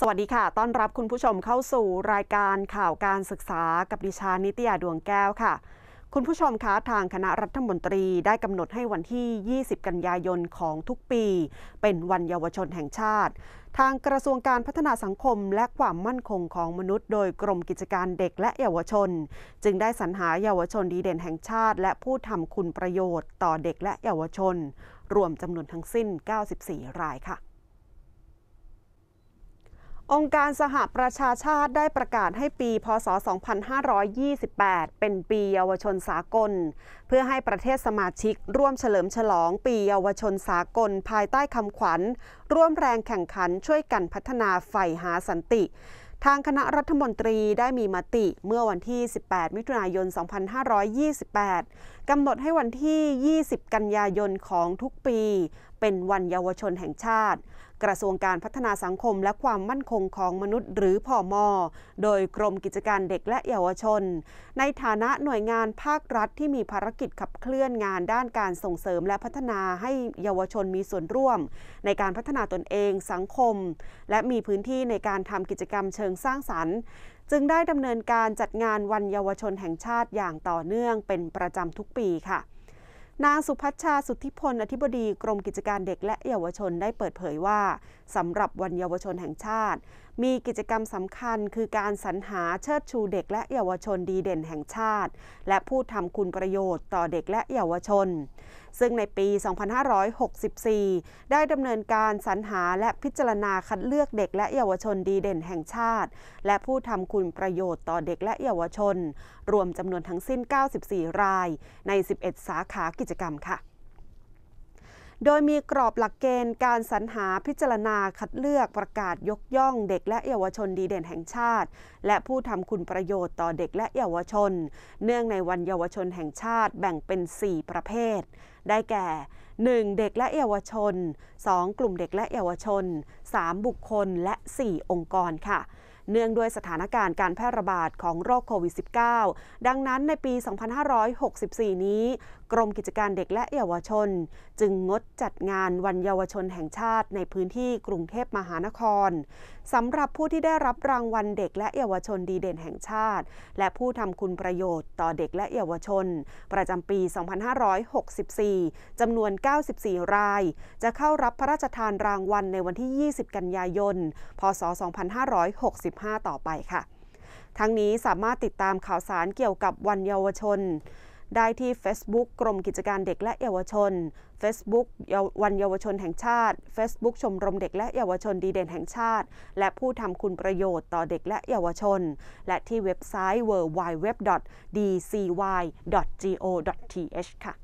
สวัสดีค่ะ ต้อนรับคุณผู้ชมเข้าสู่รายการข่าวการศึกษากับดิฉันนิตยาดวงแก้วค่ะ คุณผู้ชมคะ ทางคณะรัฐมนตรีได้กำหนดให้วันที่ 20 กันยายนของทุกปี เป็นวันเยาวชนแห่งชาติ ทางกระทรวงการพัฒนาสังคมและความมั่นคงของมนุษย์โดยกรมกิจการเด็กและเยาวชน จึงได้สรรหาเยาวชนดีเด่นแห่งชาติ และผู้ทำคุณประโยชน์ ต่อเด็กและเยาวชนรวมจำนวนทั้งสิ้น 94 รายค่ะองค์การสหประชาชาติได้ประกาศให้ปีพศ 2528 เป็นปีเยาวชนสากล เพื่อให้ประเทศสมาชิกร่วมเฉลิมฉลองปีเยาวชนสากลภายใต้คำขวัญ ร่วมแรงแข่งขันช่วยกันพัฒนาใฝ่หาสันติทางคณะรัฐมนตรีได้มีมติเมื่อวันที่ 18 มิถุนายน 2528 กำหนดให้วันที่ 20 กันยายนของทุกปี เป็นวันเยาวชนแห่งชาติ กระทรวงการพัฒนาสังคมและความมั่นคงของมนุษย์ หรือพอมอโดยกรมกิจการเด็กและเยาวชน ในฐานะหน่วยงานภาครัฐที่มีภารกิจขับเคลื่อนงานด้านการส่งเสริมและพัฒนาให้เยาวชนมีส่วนร่วม ในการพัฒนาตนเองสังคม และมีพื้นที่ในการทำกิจกรรมเชิงิงสร้างสรรค์จึงได้ดำเนินการจัดงานวันเยาวชนแห่งชาติอย่างต่อเนื่องเป็นประจำทุกปีค่ะ นางสุพัชชาสุทธิพลอธิบดีกรมกิจการเด็กและเยาวชนได้เปิดเผยว่าสำหรับวันเยาวชนแห่งชาติ มีกิจกรรมสำคัญคือการสรรหาเชิดชูเด็กและเยาวชนดีเด่นแห่งชาติ และผู้ทำคุณประโยชน์ต่อเด็กและเยาวชนซึ่งในปี 2564 ได้ดำเนินการสรรหาและพิจารณาคัดเลือกเด็กและเยาวชนดีเด่นแห่งชาติ และผู้ทำคุณประโยชน์ต่อเด็กและเยาวชน รวมจำนวนทั้งสิ้น 94 รายใน 11 สาขากิจกรรมค่ะโดยมีกรอบหลักเกณฑ์การสรรหาพิจารณาคัดเลือกประกาศยกย่องเด็กและเยาวชนดีเด่นแห่งชาติ และผู้ทำคุณประโยชน์ต่อเด็กและเยาวชน เนื่องในวันเยาวชนแห่งชาติแบ่งเป็น 4 ประเภท ได้แก่ 1. เด็กและเยาวชน 2. กลุ่มเด็กและเยาวชน 3. บุคคลและ 4 องค์กรค่ะเนื่องด้วยสถานการณ์การแพร่ระบาดของโรคโควิด -19 ดังนั้นในปี 2564 นี้ กรมกิจการเด็กและเยาวชน จึงงดจัดงานวันเยาวชนแห่งชาติในพื้นที่กรุงเทพมหานครสำหรับผู้ที่ได้รับรางวัลเด็กและเยาวชนดีเด่นแห่งชาติ และผู้ทำคุณประโยชน์ต่อเด็กและเยาวชนประจำปี 2564 จำนวน 94 ราย จะเข้ารับพระราชทานรางวัลในวันที่ 20 กันยายน พศ 2564 25ต่อไปค่ะ ทั้งนี้สามารถติดตามข่าวสารเกี่ยวกับวันเยาวชน ได้ที่ Facebook กรมกิจการเด็กและเยาวชน Facebook วันเยาวชนแห่งชาติ Facebook ชมรมเด็กและเยาวชนดีเด่นแห่งชาติ และผู้ทำคุณประโยชน์ต่อเด็กและเยาวชน และที่เว็บไซต์ www.dcy.go.th ค่ะ